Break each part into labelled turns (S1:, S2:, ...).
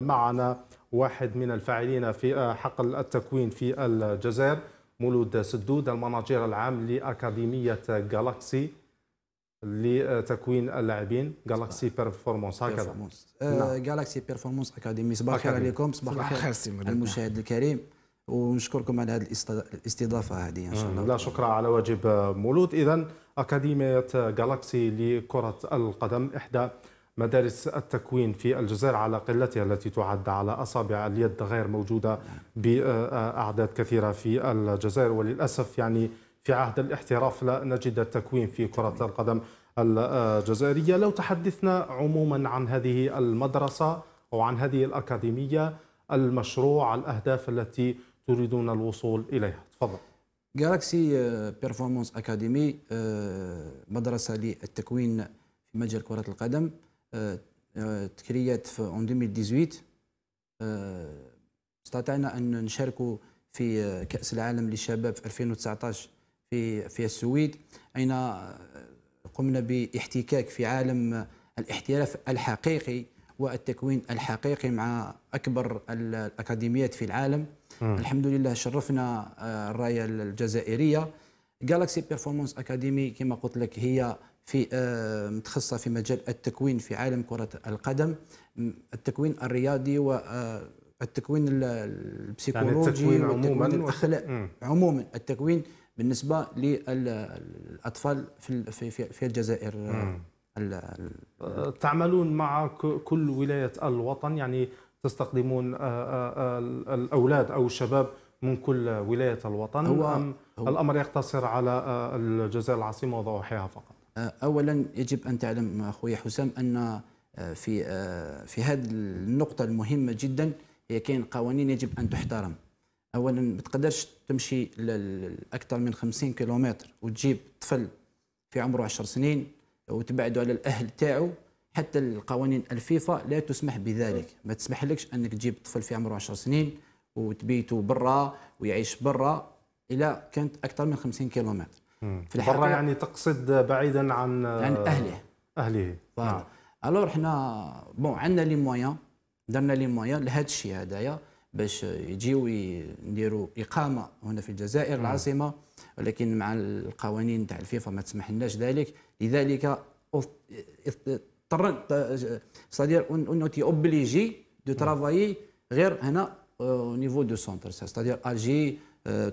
S1: معنا واحد من الفاعلين في آه، حقل التكوين في الجزائر مولود سدود المناجير العام لأكاديمية جالاكسي لتكوين اللاعبين جالاكسي بيرفورمانس هكذا
S2: جالاكسي بيرفورمانس اكاديمي صباح الخير عليكم صباح الخير المشاهد الكريم ونشكركم على هذه
S1: الاستضافه هذه ان شاء الله لا شكرا على واجب مولود اذا اكاديميه جالاكسي لكره القدم احدى مدارس التكوين في الجزائر على قلتها التي تعد على أصابع اليد غير موجودة بأعداد كثيرة في الجزائر وللأسف يعني في عهد الاحتراف لا نجد التكوين في كرة القدم الجزائرية لو تحدثنا عموما عن هذه المدرسة أو عن هذه الأكاديمية المشروع الأهداف التي تريدون الوصول إليها تفضل
S2: جالاكسي بيرفورمانس أكاديمي مدرسة للتكوين في مجال كرة القدم آه، آه، تكريات في 2018 آه، استطعنا ان نشاركوا في كاس العالم للشباب في 2019 في في السويد اين قمنا باحتكاك في عالم الاحتراف الحقيقي والتكوين الحقيقي مع اكبر الاكاديميات في العالم م. الحمد لله شرفنا الرايه الجزائريه جالاكسي بيرفورمانس اكاديمي كما قلت لك هي في آه، متخصصه في مجال التكوين في عالم كره القدم التكوين الرياضي و آه، التكوين يعني البسيكولوجي يعني التكوين عموما الاخلاق عموما التكوين بالنسبه للاطفال في في في الجزائر آه، تعملون مع كل ولايه الوطن يعني
S1: تستخدمون الاولاد او الشباب من كل ولاية الوطن هو أم هو الأمر يقتصر على آه،
S2: الجزائر العاصمة وضواحيها فقط آه، أولا يجب أن تعلم أخوي حسام أن آه، في في هذه النقطة المهمة جدا هي كاين قوانين يجب أن تحترم أولا ما تقدرش تمشي أكثر من 50 كيلومتر وتجيب طفل في عمره 10 سنين وتبعده على الأهل تاعو حتى القوانين الفيفا لا تسمح بذلك ما تسمح لكش أنك تجيب طفل في عمره 10 سنين وتبيتوا برا ويعيش برا الى كانت اكثر من 50 كيلومتر في برا يعني تقصد بعيدا عن عن اهله اهله نعم الو حنا بون عندنا لي موان درنا لي موان لهذا الشيء هذايا باش يجيو نديروا اقامه هنا في الجزائر العاصمه ولكن مع القوانين تاع الفيفا ما تسمح لناش ذلك لذلك اضطر صدير اون اوبليجي دو ترافايي غير هنا Euh, au niveau du centre, c'est-à-dire أجي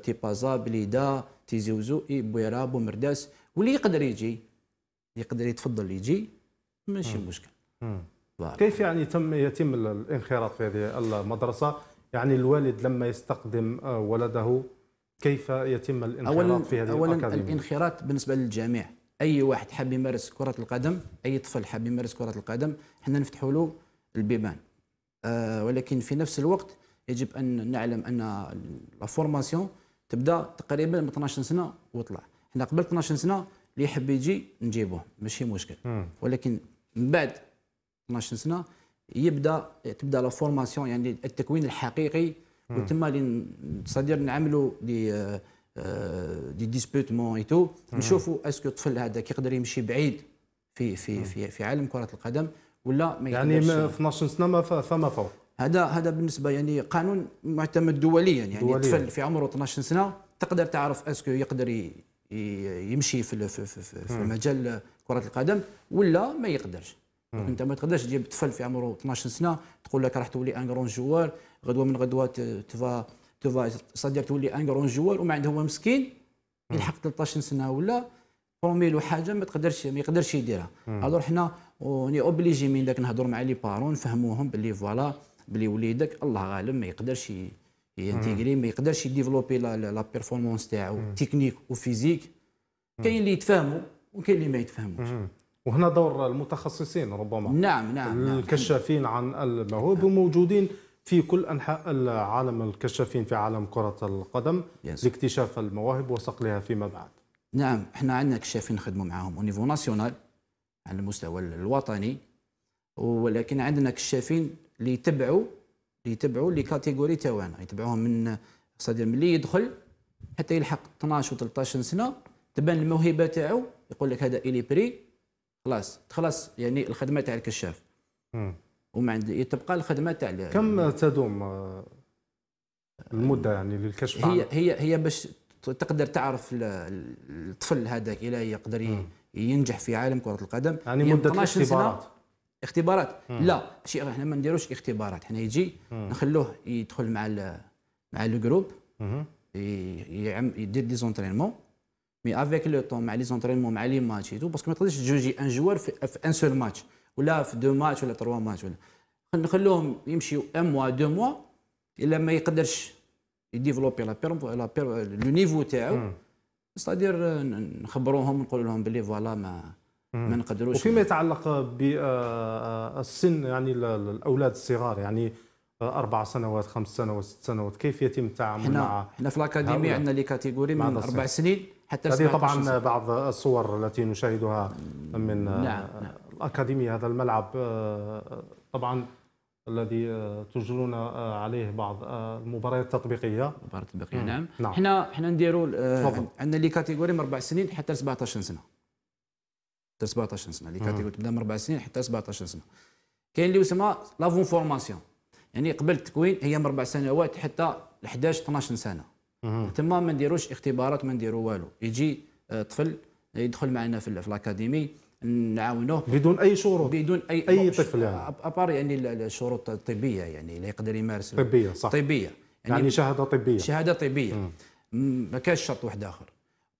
S2: تيبازا بليده تيزي وزوقي بويرا بومرداس واللي يقدر يجي يقدر يتفضل يجي ماشي مشكل كيف يعني تم يتم الانخراط في
S1: هذه المدرسه يعني الوالد لما يستقدم آه، ولده كيف يتم الانخراط أولاً في هذه أولاً الأكاديمية؟
S2: الانخراط بالنسبه للجميع اي واحد حاب يمارس كره القدم اي طفل حاب يمارس كره القدم حنا نفتحوا له البيبان آه ولكن في نفس الوقت يجب ان نعلم ان لا فورماسيون تبدا تقريبا من 12 سنه وطلع حنا قبل 12 سنه اللي يحب يجي نجيبوه ماشي مشكل ولكن من بعد 12 سنه يبدا تبدا لا فورماسيون يعني التكوين الحقيقي وتما اللي تصدر نعملوا دي آه، دي ديسبوتمون اي تو نشوفوا اسكو الطفل هذا كيقدر يمشي بعيد في في في في عالم كره القدم ولا ما يعني 12 سنه ما فما فوق هذا هذا بالنسبه يعني قانون معتمد دوليا يعني دوليا. طفل في عمره 12 سنه تقدر تعرف اسكو يقدر يمشي في في, في, في مجال كره القدم ولا ما يقدرش انت ما تقدرش تجيب طفل في عمره 12 سنه تقول لك راح تولي ان غرون جوار غدوه من غدوه تفا تفا صدير تولي ان غرون جوار وما عنده هو مسكين يلحق 13 سنه ولا برومي حاجه ما تقدرش ما يقدرش يديرها الوغ حنا اوبليجي من داك نهضر مع لي بارون نفهموهم باللي فوالا بلي وليدك الله غالب ما يقدرش ينتيغري ما يقدرش يديفلوبي لا بيرفورمانس تاعو تكنيك وفيزيك كاين اللي يتفاهموا وكاين اللي ما يتفاهموش
S1: وهنا دور المتخصصين ربما نعم نعم, نعم. الكشافين عن الموهوب موجودين في كل انحاء العالم الكشافين في عالم كره القدم لاكتشاف
S2: المواهب وصقلها فيما بعد نعم احنا عندنا كشافين نخدموا معاهم او نيفو ناسيونال على المستوى الوطني ولكن عندنا كشافين اللي يتبعوا اللي يتبعوا لي كاتيجوري تاعو يتبعوهم من صدير ملي يدخل حتى يلحق 12 و 13 سنه تبان الموهبه تاعو يقول لك هذا الي بري خلاص تخلص يعني الخدمه تاع الكشاف وما عند تبقى الخدمه تاع كم تدوم آه، المده يعني للكشف هي هي هي باش تقدر تعرف الطفل هذاك الى يقدر ينجح في عالم كره القدم يعني مده الاختبارات اختبارات مم. لا شيء احنا ما نديروش اختبارات حنا يجي نخلوه يدخل مع الـ مع لو جروب يدير دي زونترينمون مي افيك لو طون مع لي زونترينمون مع لي ماتش تو باسكو ما تقدرش تجوجي ان جوار في, في ان سول ماتش ولا في دو ماتش ولا تروا ماتش ولا نخلوهم يمشيو ان موا دو موا الا ما يقدرش يديفلوبي لا بيرم لا بيرم لو نيفو تاعو سادير نخبروهم نقول لهم بلي فوالا ما ما نقدروش وفيما
S1: يتعلق بالسن آه، آه، آه، يعني الاولاد الصغار يعني اربع سنوات خمس سنوات ست سنوات كيف يتم التعامل مع حنا في الاكاديمي عندنا لي كاتيجوري من اربع سنين حتى هذه طبعا بعض الصور التي نشاهدها من نعم. الاكاديمي هذا الملعب طبعا الذي تجرون عليه بعض المباريات التطبيقيه
S2: المباريات التطبيقيه نعم. نعم
S1: حنا حنا نديروا
S2: عندنا لي كاتيجوري من اربع سنين حتى 17 سنه حتى 17 سنه اللي كاتيجوري تبدا من اربع سنين حتى 17 سنه كاين اللي يسمى لافون فورماسيون يعني قبل التكوين هي من اربع سنوات حتى 11 12 سنه تما ما نديروش اختبارات ما نديرو والو يجي آه، طفل يدخل معنا في الاكاديمي نعاونوه بدون اي شروط بدون اي اي طفل يعني ابار يعني الشروط الطبيه يعني اللي يقدر يمارس طبيه صح طبيه يعني, يعني شهاده طبيه شهاده طبيه ما كاش شرط واحد اخر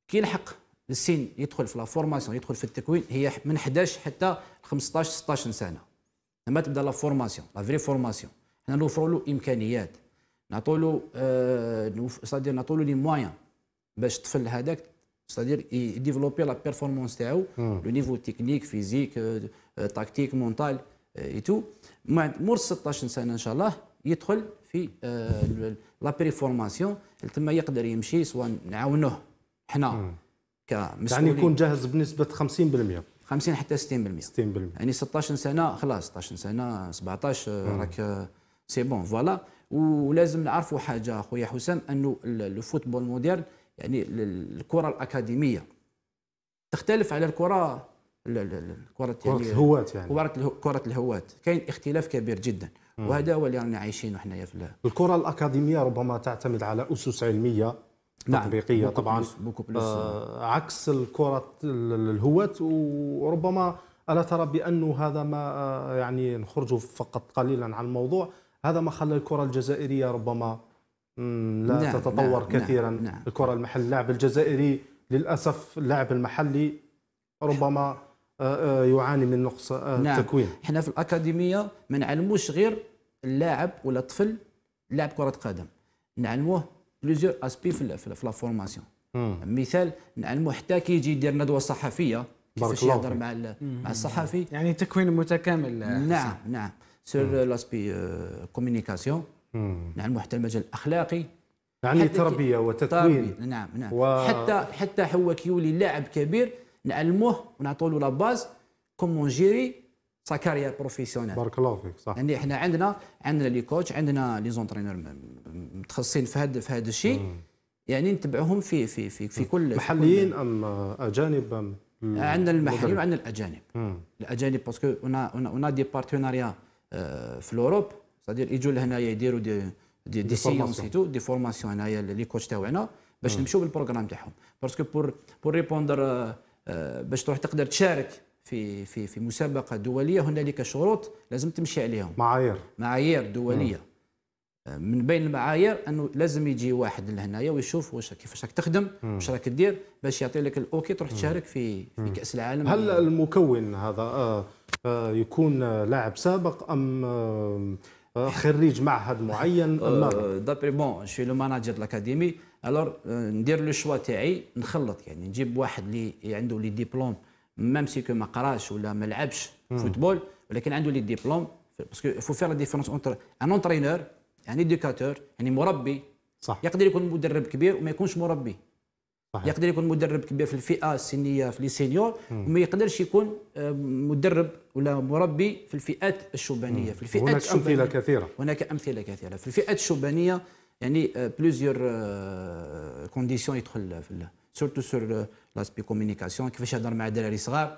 S2: كي الحق السن يدخل في لا فورماسيون يدخل في التكوين هي من 11 حتى 15 16 سنه لما تبدا لا فورماسيون لا فري فورماسيون حنا نوفروا له امكانيات نعطوا له آه نعطوا له لي موان باش الطفل هذاك صادير يديفلوبي لا بيرفورمانس تاعو لو نيفو تكنيك فيزيك آه، آه، تاكتيك مونتال اي آه، تو مور 16 سنه ان شاء الله يدخل في آه لا بريفورماسيون تما يقدر يمشي سواء نعاونوه حنا كمسؤولين يعني يكون جاهز بنسبه 50% 50 حتى 60% 60% يعني 16 سنه خلاص 16 سنه 17 راك سي بون فوالا ولازم نعرفوا حاجه خويا حسام انه لو فوتبول موديرن يعني الكره الاكاديميه تختلف على الكره كرة الكرة يعني الهواة يعني كرة كرة الهواة كاين اختلاف كبير جدا وهذا هو اللي رانا عايشينه حنايا في الكرة الأكاديمية ربما تعتمد على أسس علمية نعم تطبيقيه طبعا آه
S1: عكس الكره الهواة وربما الا ترى بانه هذا ما آه، يعني نخرج فقط قليلا عن الموضوع هذا ما خلى الكره الجزائريه ربما لا نعم تتطور نعم كثيرا نعم نعم الكره المحلية اللاعب الجزائري للاسف اللاعب المحلي ربما آه، آه،
S2: يعاني من نقص نعم التكوين احنا في الاكاديميه ما نعلموش غير اللاعب ولا الطفل لاعب كره قدم نعلموه بليزيور اسبي في, في لا فورماسيون مثال نعلمو حتى كي يجي يدير ندوه صحفيه كيفاش يهضر مع hmm. مع الصحفي يعني تكوين متكامل نعم نعم سور لاسبي كومينيكاسيون نعلمو حتى المجال الاخلاقي يعني تربيه وتكوين نعم نعم و... حتى حتى هو كيولي لاعب كبير نعلموه ونعطوا له لا باز كومون جيري سا كارير بروفيسيونيل بارك الله فيك صح يعني احنا عندنا عندنا لي كوتش عندنا لي زونترينور متخصصين في هذا في هذا الشيء يعني نتبعهم في في في في كل محليين في كل ام اجانب ام عندنا المحليين وعندنا الاجانب مم. الاجانب باسكو اون اون دي بارتنريا في اوروب سادير يجوا لهنايا يديروا دي دي, دي سيونس تو دي فورماسيون هنايا لي كوتش تاعنا باش نمشيو بالبروغرام تاعهم باسكو بور بور ريبوندر باش تروح تقدر تشارك في في في مسابقه دوليه هنالك شروط لازم تمشي عليهم معايير معايير دوليه مم. آه، من بين المعايير انه لازم يجي واحد لهنايا ويشوف واش كيفاش راك تخدم واش راك دير باش يعطي لك الاوكي تروح تشارك في مم. في كاس العالم هل
S1: المكون هذا آه، آه، يكون لاعب سابق ام خريج معهد معين
S2: دابري بون شو لو ماناجر الاكاديمي الور ندير لو شوا تاعي نخلط يعني نجيب واحد اللي عنده لي ديبلوم ميم سي كو ما قراش ولا ما لعبش فوتبول ولكن عنده لي ديبلوم باسكو فو فير لا ديفيرونس اونتر ان اونترينور يعني ادوكاتور يعني مربي صح يقدر يكون مدرب كبير وما يكونش مربي صحيح. يقدر يكون مدرب كبير في الفئه السنيه في لي سينيور وما يقدرش يكون مدرب ولا مربي في الفئات الشبانيه في الفئات هناك امثله كثيره هناك امثله كثيره في الفئات الشبانيه يعني بلوزيور كونديسيون يدخل في سورتو سور لاسبي كومينيكاسيون كيفاش يهضر مع دراري صغار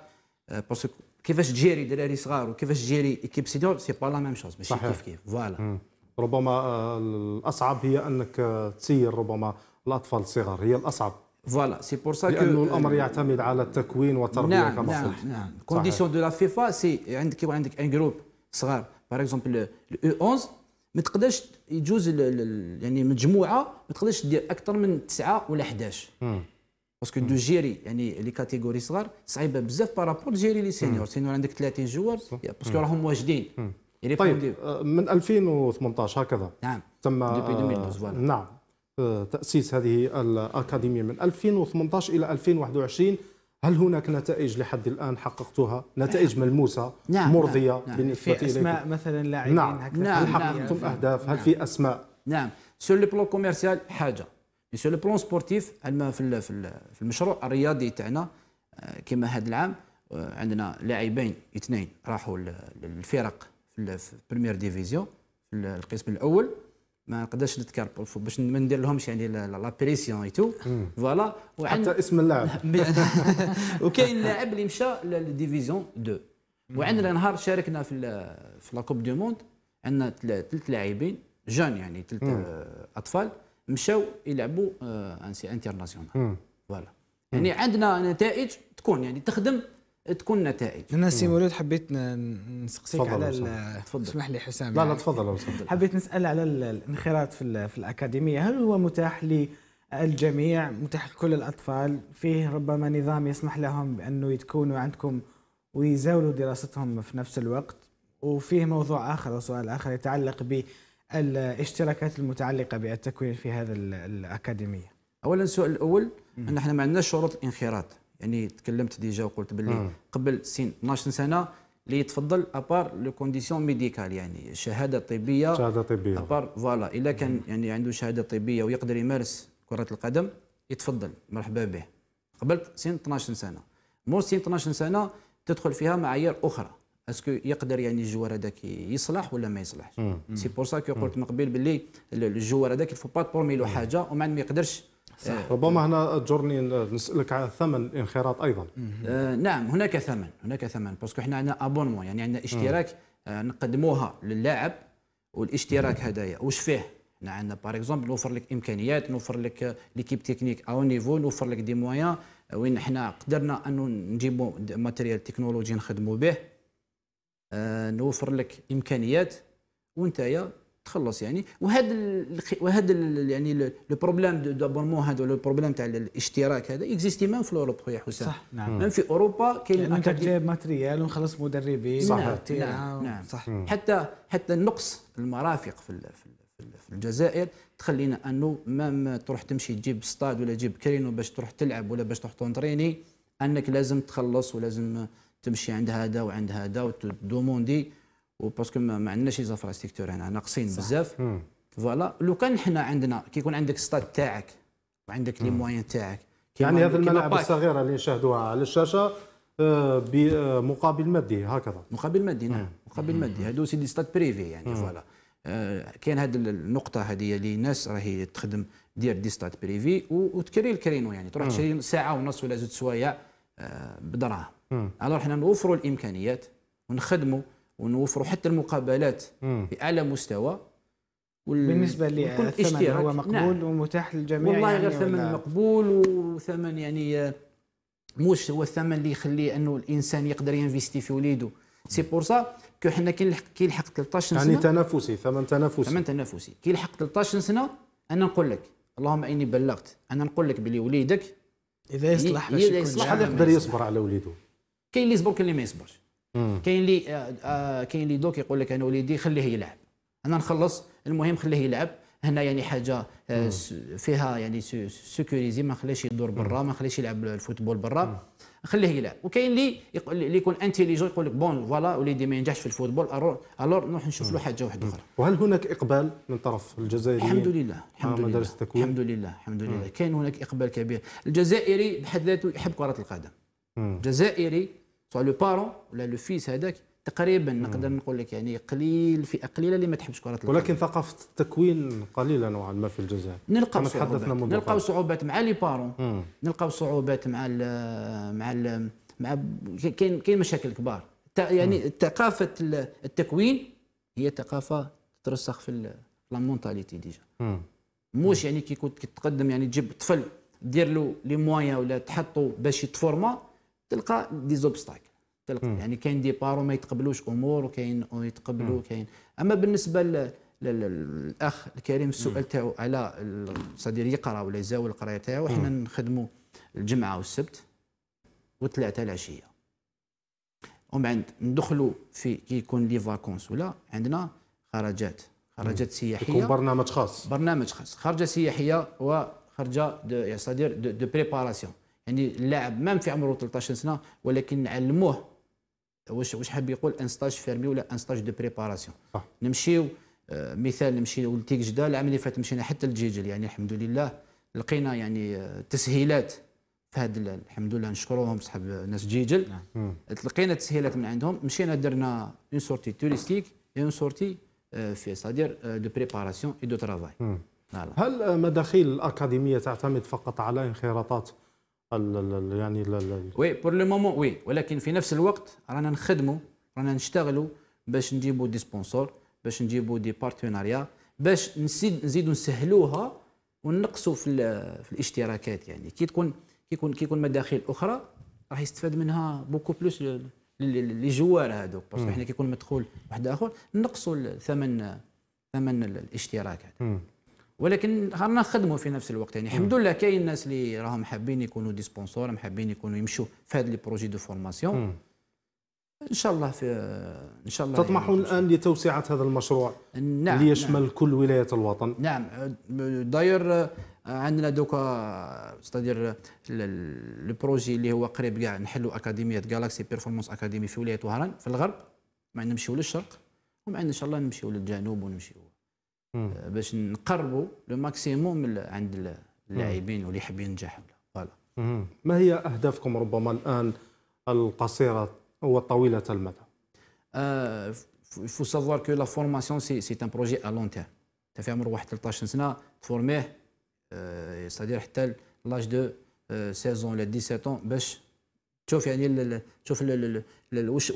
S2: باسكو كيفاش تجيري دراري صغار وكيفاش تجيري ايكيب سينيور سي با لا ميم شوز ماشي كيف كيف فوالا
S1: ربما الاصعب هي انك تسير ربما الاطفال الصغار هي الاصعب
S2: فوالا سي بور سا لانه الامر euh, يعتمد على التكوين والتربيه نعم كما نعم قلت نعم كونديسيون دو لا فيفا سي عندك يكون عندك ان جروب صغار باغ اكزومبل الاو 11 ما تقدرش يجوز يعني مجموعه ما تقدرش دير اكثر من 9 ولا 11 باسكو دو جيري يعني لي كاتيجوري صغار صعيبه بزاف بارابور جيري لي سينيور سينيور عندك 30 جوار باسكو راهم واجدين طيب
S1: من 2018 هكذا نعم تم آه، نعم آه، تاسيس هذه الاكاديميه من 2018 الى 2021 هل هناك نتائج لحد الان حققتوها؟ نتائج
S2: نعم. ملموسه نعم مرضيه نعم،, نعم بالنسبه في اسماء إليكم.
S1: مثلا لاعبين نعم هكذا نعم هل حققتم نعم،, نعم اهداف؟ هل في
S2: اسماء؟ نعم سور لو بلو كوميرسيال حاجه سو لو بلون سبورتيف عندنا في في المشروع الرياضي تاعنا آه، كما هذا العام آه، عندنا لاعبين اثنين راحوا للفرق في البريمير ديفيزيون في القسم الاول ما نقدرش نذكر باش ما ندير لهمش يعني لا بريسيون اي تو فوالا حتى اسم اللاعب وكاين لاعب اللي مشى للديفيزيون 2 وعندنا نهار شاركنا في في لا كوب دو موند عندنا ثلاث لاعبين جون يعني ثلاث آه، اطفال مشاو يلعبوا سي انترناسيونال فوالا يعني عندنا نتائج تكون يعني تخدم تكون نتائج انا سي
S1: مولود حبيت نسقسيك على تفضل اسمح لي حسام لا لا يعني تفضل تفضل حبيت نسال على الانخراط في, في الاكاديميه هل هو متاح للجميع متاح لكل الاطفال فيه ربما نظام يسمح لهم بانه يتكونوا عندكم ويزاولوا دراستهم في نفس الوقت وفيه موضوع اخر وسؤال اخر يتعلق ب الاشتراكات المتعلقه بالتكوين في هذا الاكاديميه؟
S2: اولا السؤال الاول ان احنا ما عندناش شروط الانخراط يعني تكلمت ديجا وقلت باللي قبل سن 12 سنه اللي يتفضل ابار لو كونديسيون ميديكال يعني شهاده طبيه شهاده طبيه ابار فوالا الا كان يعني عنده شهاده طبيه ويقدر يمارس كره القدم يتفضل مرحبا به قبل سن 12 سنه مو سن 12 سنه تدخل فيها معايير اخرى اسكو يقدر يعني الجوار هذاك يصلح ولا ما يصلحش سي بور سا كي قلت من قبل باللي الجوار هذاك الفو با تبرمي له حاجه ومع ما يقدرش صح. آه، ربما هنا جورني نسالك على ثمن الانخراط ايضا آه نعم هناك ثمن هناك ثمن باسكو حنا عندنا ابونمون يعني عندنا اشتراك آه نقدموها للاعب والاشتراك هذايا واش فيه حنا عندنا باغ اكزومبل نوفر لك امكانيات نوفر لك ليكيب تكنيك او نيفو نوفر لك دي موان آه، وين حنا قدرنا انه نجيبوا ماتريال تكنولوجي نخدموا به آه، نوفر لك امكانيات يا تخلص يعني وهذا ال... وهذا ال... يعني لو بروبليم دابونمون هذا لو بروبليم تاع الاشتراك هذا اكزيستي ميم في اوروبا خويا حسام صح نعم ميم في اوروبا كاين يعني انت تجيب ماتريال ونخلص مدربين صح نعم, نعم, نعم صح مم. حتى حتى نقص المرافق في, ال... في, ال... في الجزائر تخلينا انه مام تروح تمشي تجيب ستاد ولا تجيب كرينو باش تروح تلعب ولا باش تروح تونتريني انك لازم تخلص ولازم تمشي عند هذا وعند هذا وتدوموندي وباسكو ما عندناش لي هنا ناقصين بزاف فوالا لو كان حنا عندنا كي يكون عندك ستاد تاعك وعندك لي موان تاعك يعني هذه الملاعب الصغيره
S1: اللي نشاهدوها على الشاشه آه، بمقابل آه،
S2: مادي هكذا مقابل مادي نعم مقابل مادي هادو سي دي ستاد بريفي يعني فوالا آه، كاين هذه النقطه هذه اللي الناس راهي تخدم دير دي ستاد بريفي وتكري الكرينو يعني تروح تشري ساعه ونص ولا زوج سوايع بدراهم على حنا نوفروا الامكانيات ونخدموا ونوفروا حتى المقابلات باعلى مستوى وال... بالنسبه للثمن هو مقبول نعم. ومتاح للجميع والله يعني غير ثمن ولا... مقبول وثمن يعني آه، مش هو الثمن اللي يخلي انه الانسان يقدر ينفيستي في وليده سي بور سا كو حنا كي يلحق 13 سنه يعني تنافسي ثمن تنافسي ثمن تنافسي كي يلحق 13 سنه انا نقول لك اللهم اني بلغت انا نقول لك بلي وليدك اذا يصلح باش يقدر يصبر على وليده كاين اللي يصبر كاين اللي ما يصبرش كاين اللي آه، آه، كاين اللي دوك يقول لك انا وليدي خليه يلعب انا نخلص المهم خليه يلعب هنا يعني حاجه آه، فيها يعني سيكوريزي ما نخليهش يدور برا ما نخليهش يلعب الفوتبول برا خليه يلعب وكاين اللي اللي يكون انتيليجون يقول لك بون فوالا وليدي ما ينجحش في الفوتبول الور الور نروح نشوف له حاجه واحده اخرى وهل هناك اقبال
S1: من طرف الجزائريين الحمد لله الحمد لله الحمد لله الحمد لله
S2: كاين هناك اقبال كبير الجزائري بحد ذاته يحب كره القدم الجزائري سواء لو بارون ولا لو فيس هذاك تقريبا نقدر نقول لك يعني قليل فئه قليله اللي ما تحبش كره القدم ولكن
S1: ثقافه التكوين قليله نوعا ما في الجزائر نلقاو صعوبات نلقاو
S2: صعوبات مع لي بارون نلقاو صعوبات مع الـ مع الـ مع كاين كاين مشاكل كبار يعني ثقافه التكوين هي ثقافه ترسخ في لا مونتاليتي ديجا موش يعني كي كنت تقدم يعني تجيب طفل دير له لي موان ولا تحطه باش يتفورما تلقى دي زوبستاكل تلقى م. يعني كاين دي بارو ما يتقبلوش امور وكاين يتقبلوا كاين اما بالنسبه للاخ الكريم السؤال تاعو على صدير يقرا ولا يزاول القرايه تاعو حنا نخدموا الجمعه والسبت والثلاثه العشيه ومن بعد ندخلوا في كي يكون لي فاكونس ولا عندنا خرجات خرجات سياحيه يكون برنامج خاص برنامج خاص خرجه سياحيه وخرجه دو سادير دو بريباراسيون يعني اللاعب ما في عمره 13 سنه ولكن نعلموه واش واش حاب يقول ان ستاج فيرمي ولا ان ستاج دو بريباراسيون نمشيو آه، مثال نمشي لتيك جده العام اللي فات مشينا حتى لجيجل يعني الحمد لله لقينا يعني آه، تسهيلات في هذا الحمد لله نشكروهم صحاب ناس جيجل تلقينا نعم. تسهيلات من عندهم مشينا درنا اون سورتي توريستيك اون سورتي في سادير دو بريباراسيون اي دو ترافاي هل مداخيل الاكاديميه تعتمد فقط على انخراطات
S1: يعني
S2: وي بور لو مومون وي ولكن في نفس الوقت رانا نخدموا رانا نشتغلوا باش نجيبوا دي سبونسور باش نجيبوا دي بارتناريا باش نزيد نزيدوا نسهلوها ونقصوا في, في الاشتراكات يعني كي تكون كي يكون كي يكون مداخيل اخرى راح يستفاد منها بوكو بلوس لي جوار هذوك باسكو حنا كيكون مدخول واحد اخر نقصوا ثمن ثمن الاشتراكات ولكن رانا نخدموا في نفس الوقت يعني الحمد لله كاين الناس اللي راهم حابين يكونوا دي سبونسور حابين يكونوا يمشوا في هذا لي بروجي دو فورماسيون ان شاء الله في ان شاء الله تطمحون الان لتوسعه هذا المشروع نعم, نعم. ليشمل نعم كل ولايات الوطن نعم داير عندنا دوكا ستادير لو بروجي اللي هو قريب كاع نحلوا اكاديميه جالاكسي بيرفورمانس اكاديمي في ولايه وهران في الغرب ما نمشيو للشرق ومع ان شاء الله نمشيو للجنوب ونمشيو آه، باش نقربوا لو ماكسيموم عند اللاعبين واللي يحب ينجح
S1: فوالا ما هي اهدافكم ربما الان القصيره والطويله
S2: المدى آه faut savoir que la formation c'est un projet à long terme تفي عمر واحد 13 سنه تفورميه آه، c'est-à-dire حتى لاج دو 16 ans ولا 17 ans باش تشوف يعني تشوف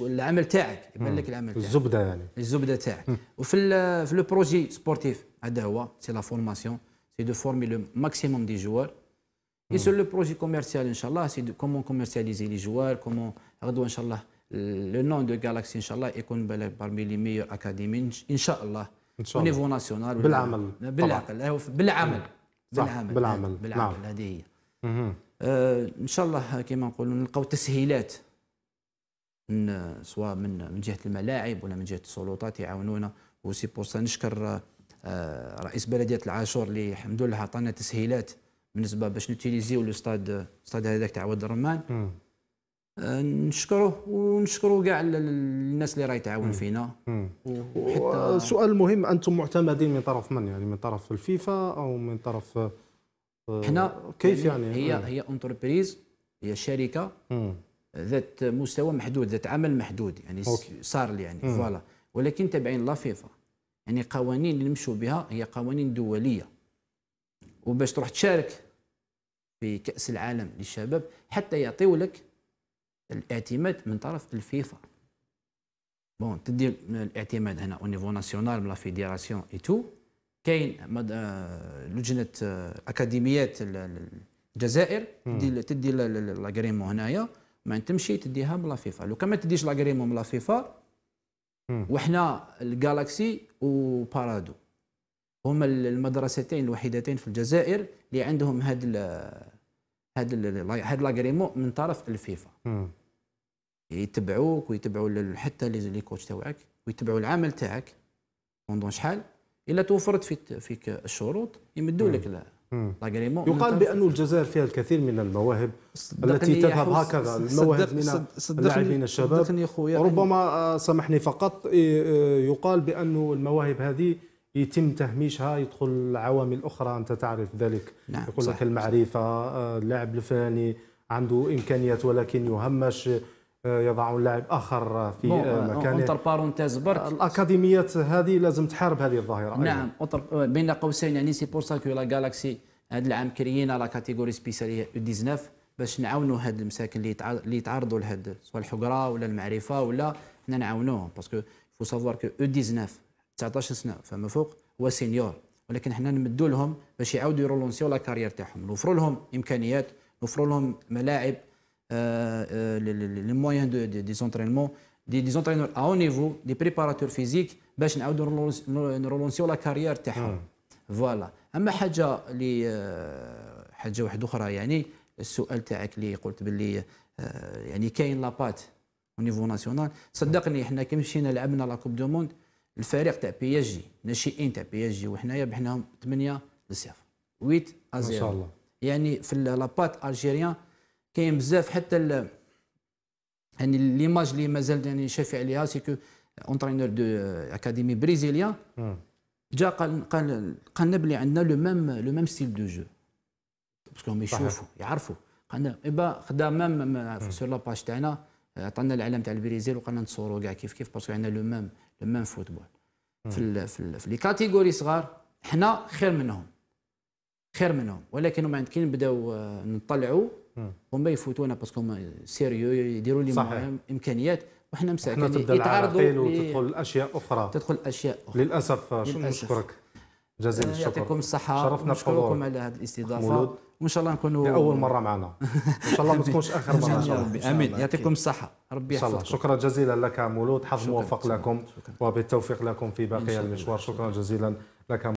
S2: العمل تاعك يبان لك العمل تاعك الزبده يعني الزبده تاعك وفي في لو بروجي سبورتيف هذا هو سي لا فورماسيون سي دو فورمي لو ماكسيموم دي جوار اي سو لو بروجي كوميرسيال ان شاء الله سي دو كومون كوميرسياليزي لي جوار كومون غدوه ان شاء الله لو نون دو جالاكسي ان شاء الله يكون بالك بارمي لي ميور اكاديمي ان شاء الله ان شاء الله نيفو ناسيونال بالعمل بالعقل بالعمل بالعمل بالعمل هذه هي آه، ان شاء الله كما نقولوا نلقاو تسهيلات من سواء من من جهه الملاعب ولا من جهه السلطات يعاونونا وسي بور سا نشكر آه، رئيس بلديه العاشور اللي الحمد لله عطانا تسهيلات بالنسبه باش نوتيليزيو الاستاد الاستاد هذاك تاع واد الرمان آه، نشكروه ونشكره كاع الناس اللي راهي تعاون فينا وحتى سؤال مهم انتم معتمدين من طرف من يعني من طرف الفيفا او من طرف حنا آه، كيف يعني, يعني؟ هي مم. آه. هي اونتربريز هي شركه مم. ذات مستوى محدود ذات عمل محدود يعني أوكي. صار يعني فوالا ولكن تابعين لا فيفا يعني قوانين اللي نمشوا بها هي قوانين دوليه وباش تروح تشارك في كاس العالم للشباب حتى يعطيو لك الاعتماد من طرف الفيفا بون تدي الاعتماد هنا او نيفو ناسيونال من لا فيديراسيون اي تو كاين لجنه اكاديميات الجزائر تدي تدي لاكريمون هنايا ما تمشي تديها من لافيفا لو كان ما تديش لاكريمون من لافيفا وحنا الجالاكسي وبارادو هما المدرستين الوحيدتين في الجزائر اللي عندهم هاد الـ هاد الـ هاد لاكريمون من طرف الفيفا يتبعوك ويتبعوا حتى لي كوتش تاعك ويتبعوا العمل تاعك بوندون شحال الا توفرت فيك, فيك الشروط يمدوا لك لاغريمون يقال بأن
S1: الجزائر فيها الكثير من المواهب التي تذهب هكذا المواهب من اللاعبين الشباب ربما آه، سامحني فقط يقال بأن المواهب هذه يتم تهميشها يدخل عوامل اخرى انت تعرف ذلك نعم يقول لك المعرفه آه، اللاعب الفلاني عنده امكانيات ولكن يهمش يضعون لاعب اخر في آه، آه، مكانه اونتر
S2: بارونتيز برك الاكاديميات هذه لازم تحارب هذه الظاهره نعم آه، بين قوسين يعني سي بور سا كو لا جالاكسي هذا العام كريينا لا كاتيجوري سبيسياليه 19 باش نعاونوا هاد المساكن اللي يتعرضوا لهاد سواء الحقره ولا المعرفه ولا حنا نعاونوهم باسكو فو سافوار كو او 19 19 سنه فما فوق هو سينيور ولكن حنا نمدوا لهم باش يعاودوا يرولونسيو لا كارير تاعهم نوفروا لهم امكانيات نوفروا لهم ملاعب لي مويان دو دي زونترينمون دي دي زونترينور ا او نيفو دي بريباراتور فيزيك باش نعاودو نرولونسيو لا كارير تاعهم فوالا hmm. اما حاجه اللي آه، حاجه واحده اخرى يعني السؤال تاعك اللي قلت باللي آه، يعني كاين لابات او نيفو ناسيونال صدقني حنا كي مشينا لعبنا لا كوب دو موند الفريق تاع بي اس جي ناشئين تاع بي اس جي وحنايا بحناهم 8 لصفر 8 0 ما شاء الله يعني في لابات الجيريان كاين بزاف حتى يعني ليماج اللي مازال يعني شافي عليها سيكو اونترينور دو اكاديمي بريزيليان جا قال قال قالنا بلي عندنا لو ميم لو ميم ستيل دو جو باسكو هما يشوفوا يعرفوا قالنا ايبا خدا ميم سور لاباج تاعنا عطانا العلم تاع البريزيل وقالنا نصوروا كاع كيف كيف باسكو عندنا لو ميم لو ميم فوتبول في في, في لي كاتيجوري صغار حنا خير منهم خير منهم ولكن هما عند كي نبداو آه، نطلعوا هما يفوتونا باسكو هما سيريو يديروا لي امكانيات وحنا مساكين يتعرضوا وتدخل
S1: اشياء اخرى تدخل اشياء
S2: اخرى للاسف نشكرك
S1: جزيل آه، الشكر يعطيكم الصحه شرفنا بحضوركم على هذه الاستضافه
S2: وان شاء الله نكونوا لاول مره معنا ان شاء الله ما تكونش اخر مره ان شاء الله امين يعطيكم الصحه ربي يحفظكم شكرا
S1: جزيلا لك مولود حظ موفق لكم وبالتوفيق لكم في باقي المشوار شكرا جزيلا لك